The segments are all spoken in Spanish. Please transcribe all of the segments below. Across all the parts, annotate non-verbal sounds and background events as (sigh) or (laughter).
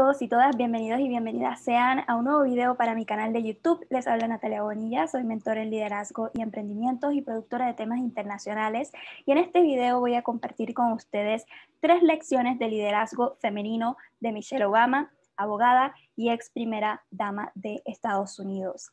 todos y todas, bienvenidos y bienvenidas sean a un nuevo video para mi canal de YouTube. Les habla Natalia Bonilla, soy mentora en liderazgo y emprendimientos y productora de temas internacionales. Y en este video voy a compartir con ustedes tres lecciones de liderazgo femenino de Michelle Obama, abogada y ex primera dama de Estados Unidos.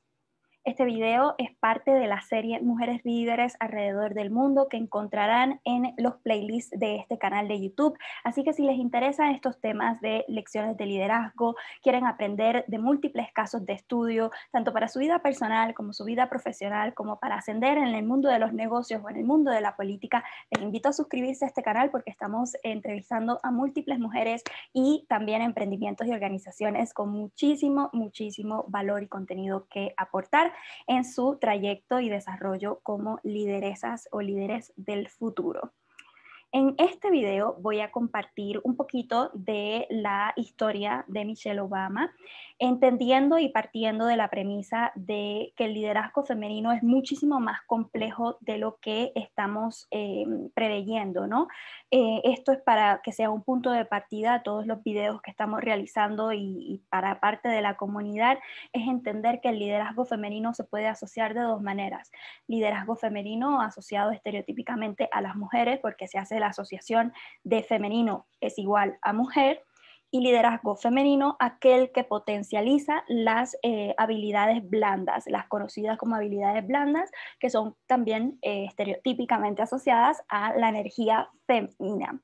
Este video es parte de la serie Mujeres Líderes alrededor del mundo que encontrarán en los playlists de este canal de YouTube. Así que si les interesan estos temas de lecciones de liderazgo, quieren aprender de múltiples casos de estudio, tanto para su vida personal como su vida profesional, como para ascender en el mundo de los negocios o en el mundo de la política, les invito a suscribirse a este canal porque estamos entrevistando a múltiples mujeres y también emprendimientos y organizaciones con muchísimo, muchísimo valor y contenido que aportar en su trayecto y desarrollo como lideresas o líderes del futuro. En este video voy a compartir un poquito de la historia de Michelle Obama, entendiendo y partiendo de la premisa de que el liderazgo femenino es muchísimo más complejo de lo que estamos eh, preveyendo, ¿no? Eh, esto es para que sea un punto de partida a todos los videos que estamos realizando y, y para parte de la comunidad, es entender que el liderazgo femenino se puede asociar de dos maneras. Liderazgo femenino asociado estereotípicamente a las mujeres porque se hace la la asociación de femenino es igual a mujer y liderazgo femenino, aquel que potencializa las eh, habilidades blandas, las conocidas como habilidades blandas, que son también eh, estereotípicamente asociadas a la energía femenina.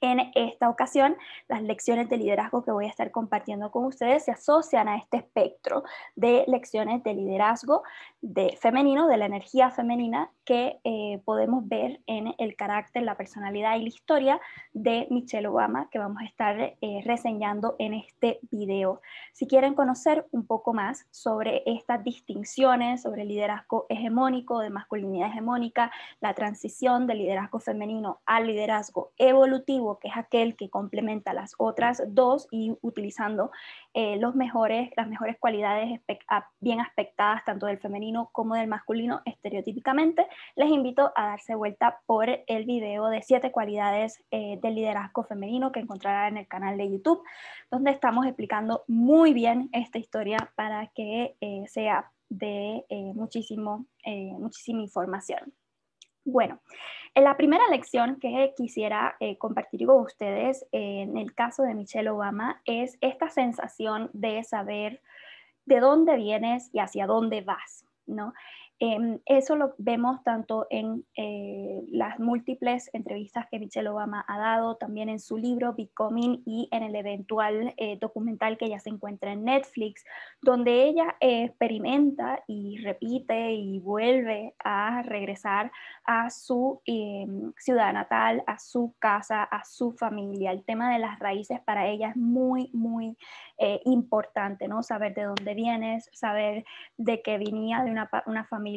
En esta ocasión, las lecciones de liderazgo que voy a estar compartiendo con ustedes se asocian a este espectro de lecciones de liderazgo de, femenino, de la energía femenina que eh, podemos ver en el carácter, la personalidad y la historia de Michelle Obama que vamos a estar eh, reseñando en este video. Si quieren conocer un poco más sobre estas distinciones, sobre el liderazgo hegemónico, de masculinidad hegemónica, la transición del liderazgo femenino al liderazgo evolutivo, que es aquel que complementa las otras dos y utilizando eh, los mejores, las mejores cualidades bien aspectadas tanto del femenino como del masculino estereotípicamente, les invito a darse vuelta por el video de siete cualidades eh, del liderazgo femenino que encontrarán en el canal de YouTube, donde estamos explicando muy bien esta historia para que eh, sea de eh, muchísimo, muchísima información. Bueno, en la primera lección que quisiera compartir con ustedes en el caso de Michelle Obama es esta sensación de saber de dónde vienes y hacia dónde vas. ¿no? Em, eso lo vemos tanto en eh, las múltiples entrevistas que Michelle Obama ha dado, también en su libro Becoming y en el eventual eh, documental que ya se encuentra en Netflix, donde ella experimenta y repite y vuelve a regresar a su em, ciudad natal, a su casa, a su familia. El tema de las raíces para ella es muy, muy eh, importante, ¿no? Saber de dónde vienes, saber de que venía de una familia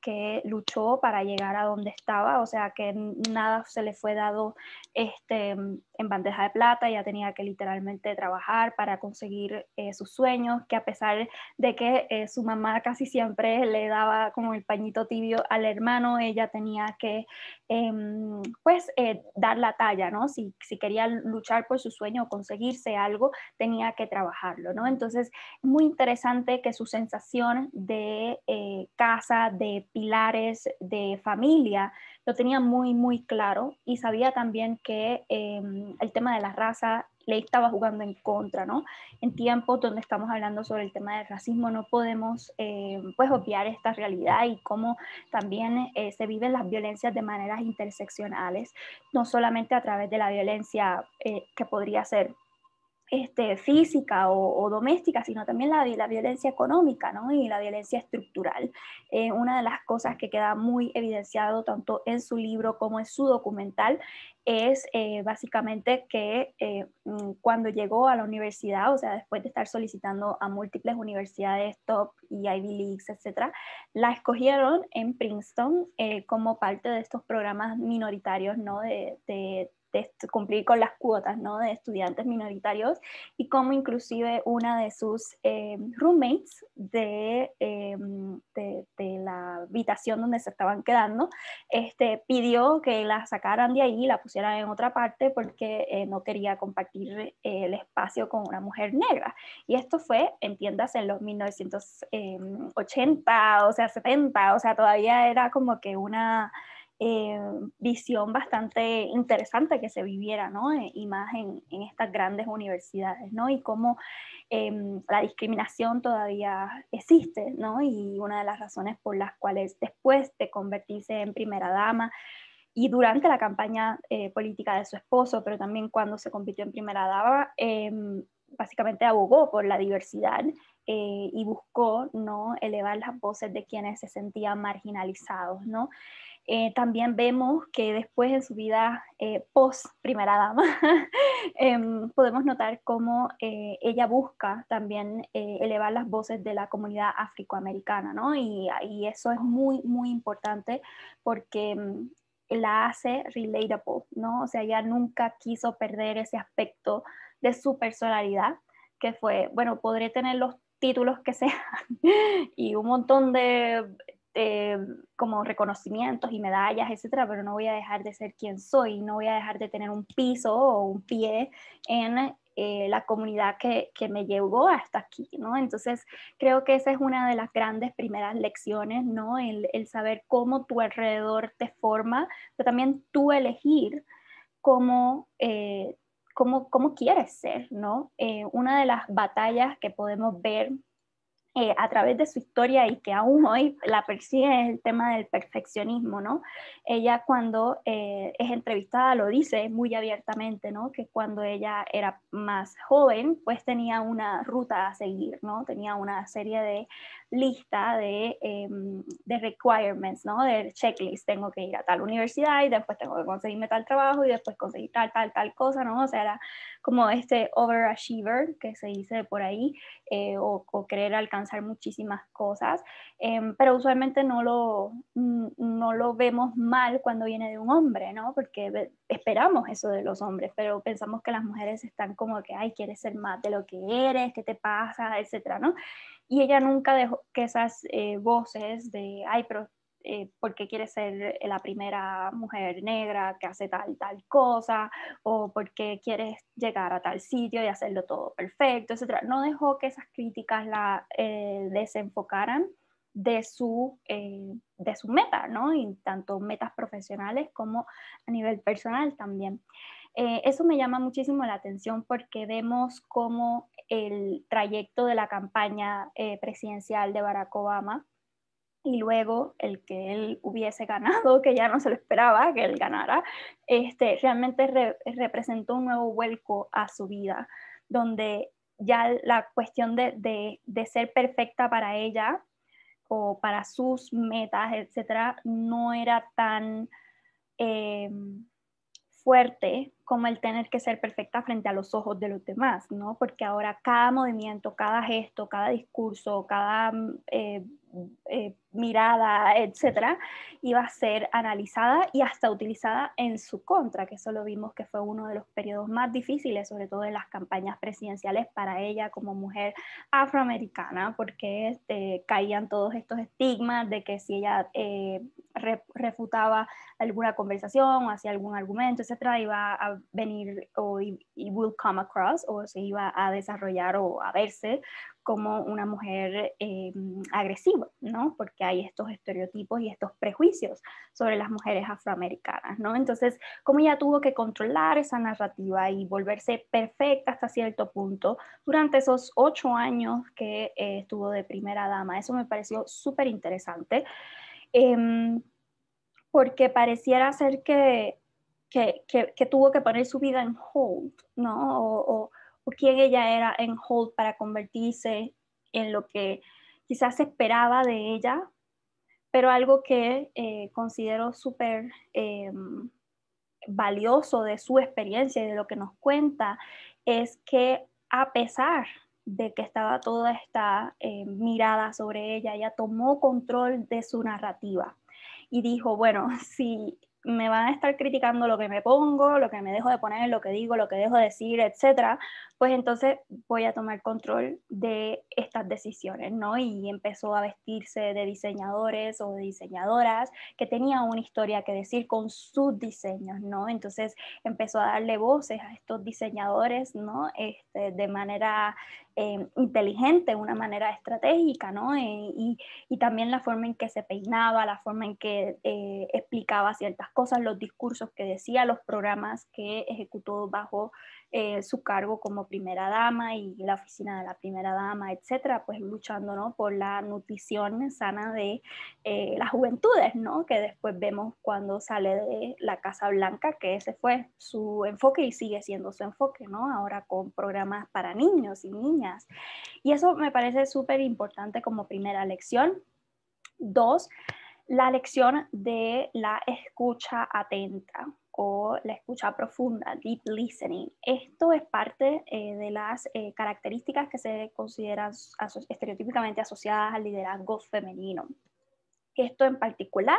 que luchó para llegar a donde estaba, o sea que nada se le fue dado este, en bandeja de plata, ella tenía que literalmente trabajar para conseguir eh, sus sueños, que a pesar de que eh, su mamá casi siempre le daba como el pañito tibio al hermano, ella tenía que em, pues eh, dar la talla, ¿no? Si, si quería luchar por su sueño o conseguirse algo, tenía que trabajarlo, ¿no? Entonces, muy interesante que su sensación de casa, de pilares, de familia, lo tenía muy, muy claro y sabía también que em, el tema de la raza le estaba jugando en contra, ¿no? En tiempos donde estamos hablando sobre el tema del racismo no podemos em, pues obviar esta realidad y cómo también eh, se viven las violencias de maneras interseccionales, no solamente a través de la violencia eh, que podría ser este, física o, doméstica, sino también la, la violencia económica y la violencia estructural. Eh, una de las cosas que queda muy evidenciado tanto en su libro como en su documental es eh, básicamente que eh, mm, cuando llegó a la universidad, o sea, después de estar solicitando a múltiples universidades top y Ivy Leagues, etc. la escogieron en Princeton como parte de estos programas minoritarios ¿no? de cumplir con las cuotas de estudiantes minoritarios y como inclusive una de sus eh, roommates eh, de, de, la habitación donde se estaban quedando este, pidió que la sacaran de ahí y la pusieran en otra parte porque eh, no quería compartir el espacio con una mujer negra. Y esto fue, entiendas, en los 1980, o sea, 70, o sea, todavía era como que una eh, visión bastante interesante que se viviera, ¿no? Eh, y más en, estas grandes universidades, ¿no? Y cómo em, la discriminación todavía existe, ¿no? Y una de las razones por las cuales después de convertirse en primera dama y durante la campaña eh, política de su esposo, pero también cuando se convirtió en primera dama, em, básicamente abogó por la diversidad y buscó no elevar las voces de quienes se sentían marginalizados, ¿no? Eh, también vemos que después de su vida eh, post primera dama, (laughs) em, podemos notar cómo eh, ella busca también elevar las voces de la comunidad afroamericana, ¿no? Y, y, eso es muy, muy importante porque em, la hace relatable, ¿no? O sea, ella nunca quiso perder ese aspecto de su personalidad, que fue, bueno, podré tener los títulos que sean (laughs) y un montón de eh, como reconocimientos y medallas, etcétera, pero no voy a dejar de ser quien soy, no voy a dejar de tener un piso o un pie en eh, la comunidad que, que, me llevó hasta aquí, ¿no? Entonces, creo que esa es una de las grandes primeras lecciones, ¿no? El, saber cómo tu alrededor te forma, pero también tú elegir cómo, eh, cómo, quieres ser, ¿no? una de las batallas que podemos ver eh, a través de su historia y que aún hoy la persigue es el tema del perfeccionismo, ¿no? Ella cuando eh, es entrevistada lo dice muy abiertamente, ¿no? Que cuando ella era más joven, pues tenía una ruta a seguir, ¿no? Tenía una serie de lista de, em, de requirements, ¿no? De checklist, tengo que ir a tal universidad y después tengo que conseguirme tal trabajo y después conseguir tal, tal, tal cosa, ¿no? O sea, era como este overachiever que se dice por ahí, eh, o, querer alcanzar muchísimas cosas, em, pero usualmente no lo, no lo vemos mal cuando viene de un hombre, ¿no? Porque esperamos eso de los hombres, pero pensamos que las mujeres están como que, ay, quieres ser más de lo que eres, ¿qué te pasa? etcétera, ¿no? Y ella nunca dejó que esas eh, voces de, ay, pero eh, ¿por qué quieres ser la primera mujer negra que hace tal, tal cosa? ¿O por qué quieres llegar a tal sitio y hacerlo todo perfecto, etcétera? No dejó que esas críticas la eh, desenfocaran de su, de su meta, ¿no? Y tanto metas profesionales como a nivel personal también. Eh, eso me llama muchísimo la atención porque vemos cómo el trayecto de la campaña eh, presidencial de Barack Obama y luego el que él hubiese (laughs) ganado, que ya no se lo esperaba que él ganara, este, realmente representó un nuevo vuelco a su vida, donde ya la cuestión de, ser perfecta para ella o para sus metas, etcétera, no era tan... Em, fuerte como el tener que ser perfecta frente a los ojos de los demás, ¿no? Porque ahora cada movimiento, cada gesto, cada discurso, cada mm, eh, eh, mirada, etcétera, iba a ser analizada y hasta utilizada en su contra, que eso lo vimos que fue uno de los periodos más difíciles, sobre todo en las campañas presidenciales para ella como mujer afroamericana, porque este, caían todos estos estigmas de que si ella eh, refutaba alguna conversación, hacía algún argumento, etcétera, iba a venir o y, will come across o se iba a desarrollar o a verse como una mujer em, agresiva, ¿no? Porque hay estos estereotipos y estos prejuicios sobre las mujeres afroamericanas, ¿no? Entonces, como ella tuvo que controlar esa narrativa y volverse perfecta hasta cierto punto durante esos ocho años que eh, estuvo de primera dama, eso me pareció súper interesante. Em, porque pareciera ser que, que, tuvo que poner su vida en hold, ¿no? O, quién ella era en hold para convertirse en lo que quizás esperaba de ella, pero algo que eh, considero súper em, valioso de su experiencia y de lo que nos cuenta es que a pesar de que estaba toda esta eh, mirada sobre ella, ella tomó control de su narrativa y dijo, bueno, (laughs) si me van a estar criticando lo que me pongo, lo que me dejo de poner, lo que digo, lo que dejo de decir, etcétera, pues entonces voy a tomar control de estas decisiones, ¿no? Y empezó a vestirse de diseñadores o diseñadoras que tenía una historia que decir con sus diseños, ¿no? Entonces empezó a darle voces a estos diseñadores, ¿no? Este, de manera Em, inteligente, una manera estratégica, ¿no? Eh, y, también la forma en que se peinaba, la forma en que eh, explicaba ciertas cosas, los discursos que decía, los programas que ejecutó bajo eh, su cargo como primera dama y la oficina de la primera dama, etcétera, pues luchando ¿no? por la nutrición sana de eh, las juventudes, ¿no? que después vemos cuando sale de la Casa Blanca, que ese fue su enfoque y sigue siendo su enfoque, ¿no? ahora con programas para niños y niñas. Y eso me parece súper importante como primera lección. Dos, la lección de la escucha atenta o la escucha profunda, deep listening. Esto es parte eh, de las eh, características que se consideran estereotípicamente asociadas al liderazgo femenino esto en particular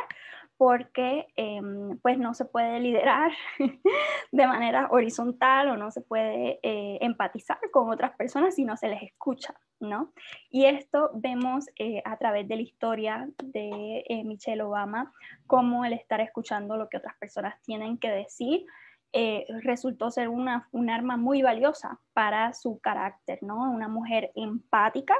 porque em, pues no se puede liderar (laughs) de manera horizontal o no se puede eh, empatizar con otras personas si no se les escucha, ¿no? Y esto vemos eh, a través de la historia de eh, Michelle Obama, cómo el estar escuchando lo que otras personas tienen que decir resultó ser una, un arma muy valiosa para su carácter, ¿no? Una mujer empática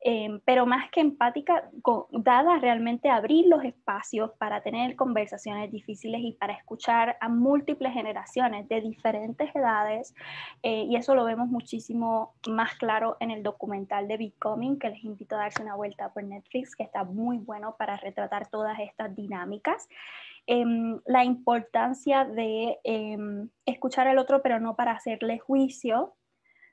Em, pero más que empática, dada realmente abrir los espacios para tener conversaciones difíciles y para escuchar a múltiples generaciones de diferentes edades, eh, y eso lo vemos muchísimo más claro en el documental de Becoming, que les invito a darse una vuelta por Netflix, que está muy bueno para retratar todas estas dinámicas. Em, la importancia de em, escuchar al otro, pero no para hacerle juicio,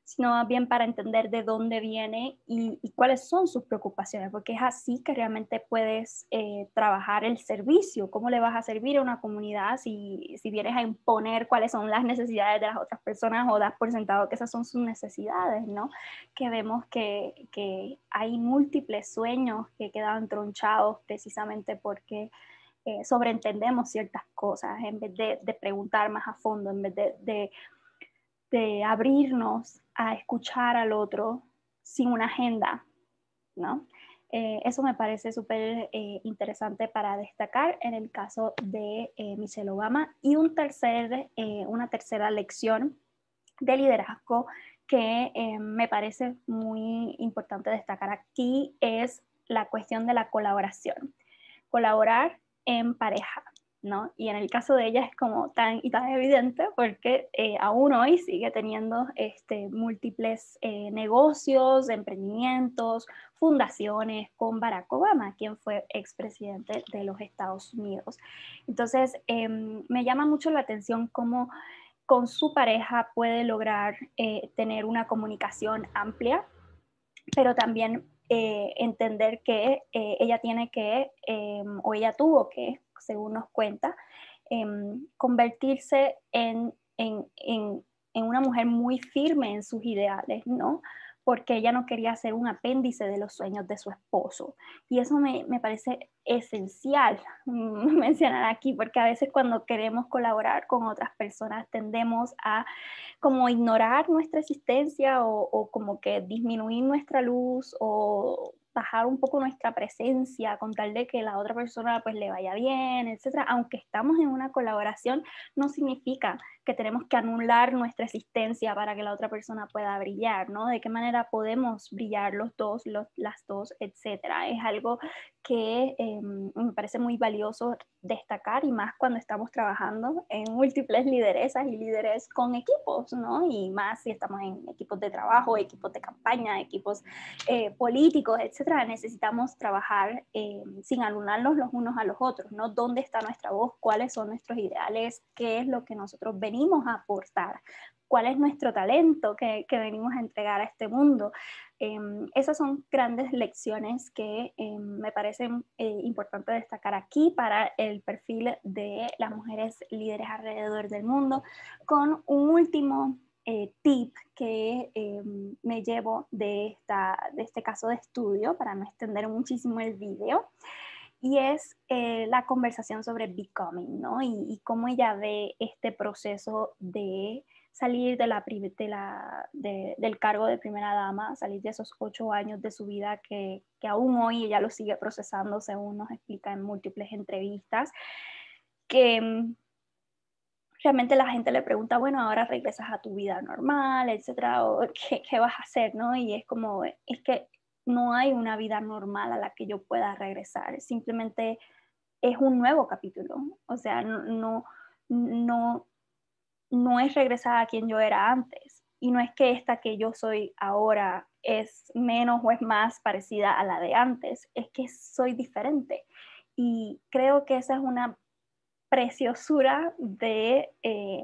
sino más bien para entender de dónde viene y, cuáles son sus preocupaciones, porque es así que realmente puedes eh, trabajar el servicio, cómo le vas a servir a una comunidad si, vienes a imponer cuáles son las necesidades de las otras personas o das por sentado que esas son sus necesidades, ¿no? Que vemos que, hay múltiples sueños que quedan tronchados precisamente porque... Eh, sobreentendemos ciertas cosas en vez de, preguntar más a fondo, en vez de abrirnos a escuchar al otro sin una agenda, ¿no? Eh, eso me parece súper eh, interesante para destacar en el caso de eh, Michelle Obama. Y un tercer, una tercera lección de liderazgo que me parece muy importante destacar aquí es la cuestión de la colaboración. Colaborar en pareja. Y en el caso de ella es como tan y tan evidente porque eh, aún hoy sigue teniendo este, múltiples eh, negocios, emprendimientos, fundaciones con Barack Obama, quien fue expresidente de los Estados Unidos. Entonces, em, me llama mucho la atención cómo con su pareja puede lograr eh, tener una comunicación amplia, pero también entender que ella tiene que, em, o ella tuvo que, según nos cuenta, em, convertirse en, una mujer muy firme en sus ideales, ¿no? Porque ella no quería ser un apéndice de los sueños de su esposo. Y eso me, parece esencial mm, (laughs) mencionar aquí, porque a veces cuando queremos colaborar con otras personas tendemos a como ignorar nuestra existencia o, o como que disminuir nuestra luz o bajar un poco nuestra presencia con tal de que la otra persona pues le vaya bien, etcétera, aunque estamos en una colaboración, no significa que tenemos que anular nuestra existencia para que la otra persona pueda brillar, ¿no? De qué manera podemos brillar los dos, los, las dos, etcétera. Es algo que em, me parece muy valioso destacar y más cuando estamos trabajando en múltiples lideresas y líderes con equipos, ¿no? Y más si estamos en equipos de trabajo, equipos de campaña, equipos eh, políticos, etcétera. Necesitamos trabajar eh, sin anularnos los unos a los otros, ¿no? ¿Dónde está nuestra voz? ¿Cuáles son nuestros ideales? ¿Qué es lo que nosotros venimos venimos a aportar, cuál es nuestro talento que, que venimos a entregar a este mundo. Em, esas son grandes lecciones que em, me parecen eh, importantes importante destacar aquí para el perfil de las mujeres líderes alrededor del mundo, con un último eh, tip que em, me llevo de, esta, de este caso de estudio, para no extender muchísimo el video y es eh, la conversación sobre becoming, ¿no? Y, cómo ella ve este proceso de salir de la, del cargo de primera dama, salir de esos ocho años de su vida que, aún hoy ella lo sigue procesando, según nos explica en múltiples entrevistas, que mm, realmente la gente le pregunta, bueno, ahora regresas a tu vida normal, etcétera, o (laughs) ¿qué, qué, vas a hacer, ¿no? Y es como, es que no hay una vida normal a la que yo pueda regresar, simplemente es un nuevo capítulo, o sea, no, no, no es regresar a quien yo era antes y no es que esta que yo soy ahora es menos o es más parecida a la de antes, es que soy diferente y creo que esa es una preciosura de, eh,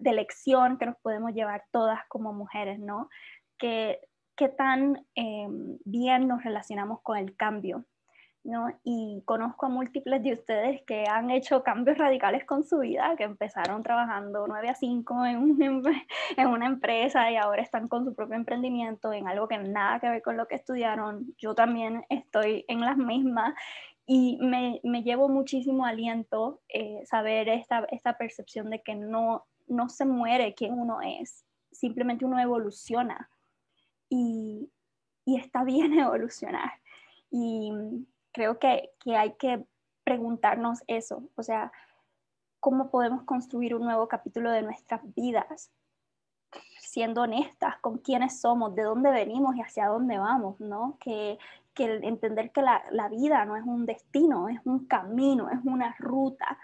lección que nos podemos llevar todas como mujeres, ¿no? Que qué tan em, bien nos relacionamos con el cambio. ¿no? Y conozco a múltiples de ustedes que han hecho cambios radicales con su vida, que empezaron trabajando 9 a 5 em, (laughs) en, una empresa y ahora están con su propio emprendimiento en algo que nada que ver con lo que estudiaron. Yo también estoy en las mismas y me, llevo muchísimo aliento eh, saber esta, percepción de que no, no se muere quien uno es, simplemente uno evoluciona y, está bien (laughs) evolucionar. Y creo que, hay que preguntarnos eso, o sea, ¿cómo podemos construir un nuevo capítulo de nuestras vidas? siendo honestas con quiénes somos, de dónde venimos y hacia dónde vamos, ¿no? Que, entender que la, vida no es un destino, es un camino, es una ruta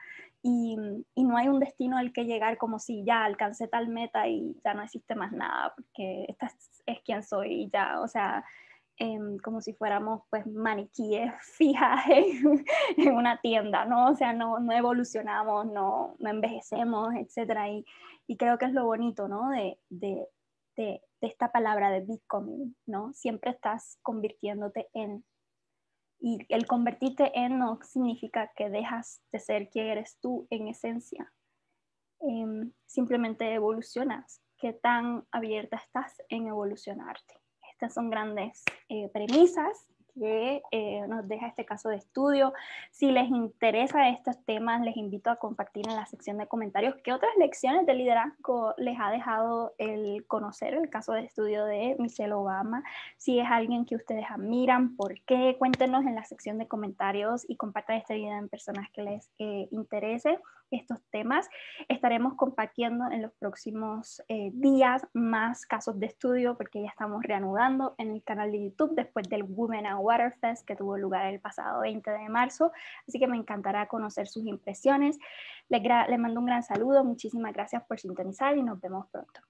y, no hay un destino al que llegar como si ya alcancé tal meta y ya no existe más nada, porque esta es, quien soy ya, o sea, em, como si fuéramos pues maniquíes (laughs) fijas en, una tienda, ¿no? O sea, no, no evolucionamos, no, no envejecemos, etc. Y, y, creo que es lo bonito, ¿no? De, de, de, de esta palabra de becoming, ¿no? Siempre estás convirtiéndote en y el convertirte en no significa que dejas de ser quien eres tú en esencia. Em, simplemente evolucionas. ¿Qué tan abierta estás en evolucionarte? Estas son grandes eh, premisas que eh, nos deja este caso de estudio. Si les interesa estos temas, les invito a compartir en la sección de comentarios qué otras lecciones de liderazgo les ha dejado el conocer el caso de estudio de Michelle Obama. Si es alguien que ustedes admiran, por qué, cuéntenos en la sección de comentarios y compartan este video en personas que les eh, interese estos temas. Estaremos compartiendo en los próximos eh, días más casos de estudio porque ya estamos reanudando en el canal de YouTube después del Women at Waterfest que tuvo lugar el pasado 20 de marzo. Así que me encantará conocer sus impresiones. Le les mando un gran saludo, muchísimas gracias por sintonizar y nos vemos pronto.